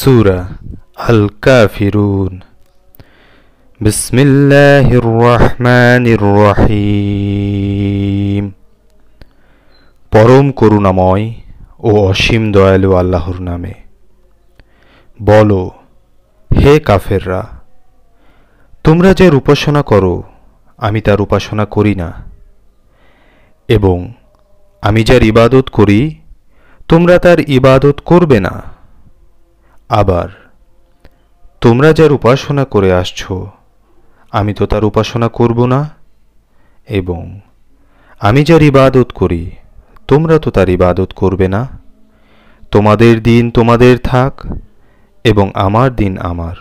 সুরা আল কাফিরুন বিসমিল্লাহির রহমানির রহিম পরম করুণাময় ও অসীম দয়ালু আল্লাহর নামে বলো হে কাফেররা তোমরা যার উপাসনা করো আমি তার উপাসনা করি না এবং আমি যার ইবাদত করি তোমরা তার ইবাদত করবে না আবার তোমরা যার উপাসনা করে আসছ আমি তো তার উপাসনা করব না এবং আমি যার ইবাদত করি তোমরা তো তার ইবাদত করবে না তোমাদের দিন তোমাদের থাক এবং আমার দিন আমার